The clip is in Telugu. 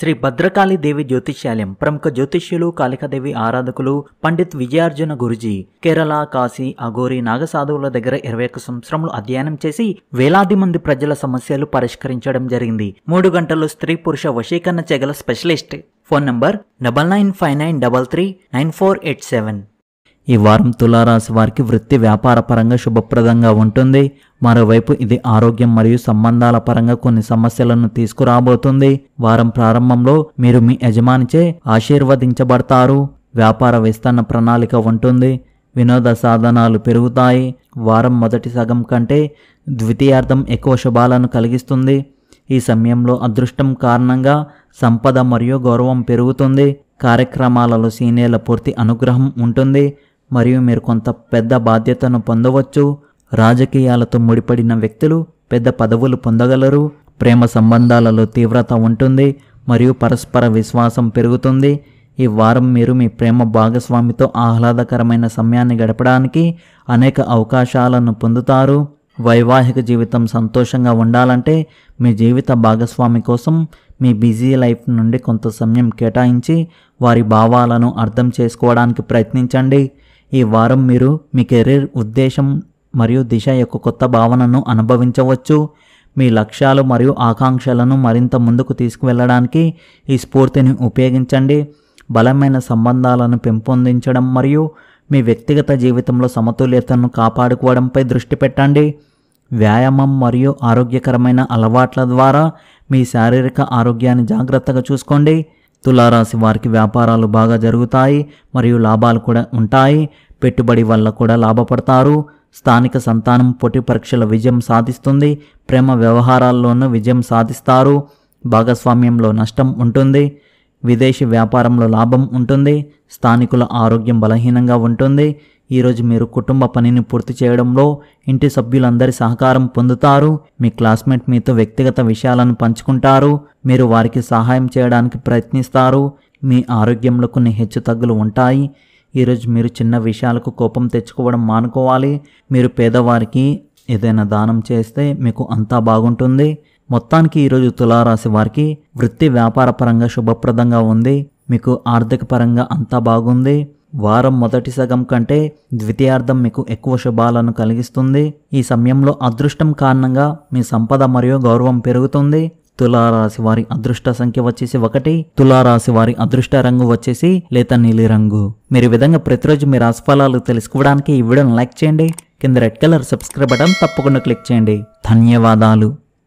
శ్రీ భద్రకాళి దేవి జ్యోతిష్యాలయం ప్రముఖ జ్యోతిష్యులు కాళికాదేవి ఆరాధకులు పండిత్ విజయార్జున గురుజీ కేరళ కాశీ అఘోరి నాగసాధువుల దగ్గర ఇరవై ఒక్క సంవత్సరములు అధ్యయనం చేసి వేలాది మంది ప్రజల సమస్యలు పరిష్కరించడం జరిగింది మూడు గంటలు స్త్రీ పురుష వశీకరణ చెగల specialist phone number double nine five nine double three nine four eight seven ఈ వారం తులారాశి వారికి వృత్తి వ్యాపార పరంగా శుభప్రదంగా ఉంటుంది మరోవైపు ఇది ఆరోగ్యం మరియు సంబంధాల పరంగా కొన్ని సమస్యలను తీసుకురాబోతుంది వారం ప్రారంభంలో మీరు మీ యజమానిచే ఆశీర్వదించబడతారు వ్యాపార విస్తరణ ప్రణాళిక ఉంటుంది వినోద సాధనాలు పెరుగుతాయి వారం మొదటి సగం కంటే ద్వితీయార్థం ఎక్కువ శుభాలను కలిగిస్తుంది ఈ సమయంలో అదృష్టం కారణంగా సంపద మరియు గౌరవం పెరుగుతుంది కార్యక్రమాలలో సీనియర్ల పూర్తి అనుగ్రహం ఉంటుంది మరియు మీరు కొంత పెద్ద బాధ్యతను పొందవచ్చు రాజకీయాలతో ముడిపడిన వ్యక్తులు పెద్ద పదవులు పొందగలరు ప్రేమ సంబంధాలలో తీవ్రత ఉంటుంది మరియు పరస్పర విశ్వాసం పెరుగుతుంది ఈ వారం మీరు మీ ప్రేమ భాగస్వామితో ఆహ్లాదకరమైన సమయాన్ని గడపడానికి అనేక అవకాశాలను పొందుతారు వైవాహిక జీవితం సంతోషంగా ఉండాలంటే మీ జీవిత భాగస్వామి కోసం మీ బిజీ లైఫ్ నుండి కొంత సమయం కేటాయించి వారి భావాలను అర్థం చేసుకోవడానికి ప్రయత్నించండి ఈ వారం మీరు మీ కెరీర్ ఉద్దేశం మరియు దిశ యొక్క కొత్త భావనను అనుభవించవచ్చు మీ లక్ష్యాలు మరియు ఆకాంక్షలను మరింత ముందుకు తీసుకువెళ్ళడానికి ఈ స్ఫూర్తిని ఉపయోగించండి బలమైన సంబంధాలను పెంపొందించడం మరియు మీ వ్యక్తిగత జీవితంలో సమతుల్యతను కాపాడుకోవడంపై దృష్టి పెట్టండి వ్యాయామం మరియు ఆరోగ్యకరమైన అలవాట్ల ద్వారా మీ శారీరక ఆరోగ్యాన్ని జాగ్రత్తగా చూసుకోండి తులారాశి వారికి వ్యాపారాలు బాగా జరుగుతాయి మరియు లాభాలు కూడా ఉంటాయి పెట్టుబడి వల్ల కూడా లాభపడతారు స్థానిక సంతానం పోటీ పరీక్షల విజయం సాధిస్తుంది ప్రేమ వ్యవహారాల్లోనూ విజయం సాధిస్తారు భాగస్వామ్యంలో నష్టం ఉంటుంది విదేశీ వ్యాపారంలో లాభం ఉంటుంది స్థానికుల ఆరోగ్యం బలహీనంగా ఉంటుంది ఈరోజు మీరు కుటుంబ పనిని పూర్తి చేయడంలో ఇంటి సభ్యులందరి సహకారం పొందుతారు మీ క్లాస్మేట్ మీతో వ్యక్తిగత విషయాలను పంచుకుంటారు మీరు వారికి సహాయం చేయడానికి ప్రయత్నిస్తారు మీ ఆరోగ్యంలో కొన్ని హెచ్చు తగ్గులు ఉంటాయి ఈరోజు మీరు చిన్న విషయాలకు కోపం తెచ్చుకోవడం మానుకోవాలి మీరు పేదవారికి ఏదైనా దానం చేస్తే మీకు అంతా బాగుంటుంది మొత్తానికి ఈరోజు తులారాశి వారికి వృత్తి వ్యాపార పరంగా శుభప్రదంగా ఉంది మీకు ఆర్థిక పరంగా అంతా బాగుంది వారం మొదటి సగం కంటే ద్వితీయార్థం మీకు ఎక్కువ శుభాలను కలిగిస్తుంది ఈ సమయంలో అదృష్టం కారణంగా మీ సంపద మరియు గౌరవం పెరుగుతుంది తులారాశి వారి అదృష్ట సంఖ్య వచ్చేసి ఒకటి తులారాశి వారి అదృష్ట రంగు వచ్చేసి లేత నీలి రంగు మీరు విధంగా ప్రతిరోజు మీ రాశిఫలాలు తెలుసుకోవడానికి ఈ వీడియోను లైక్ చేయండి కింద రెడ్ కలర్ సబ్స్క్రైబ్ బటన్ తప్పకుండా క్లిక్ చేయండి ధన్యవాదాలు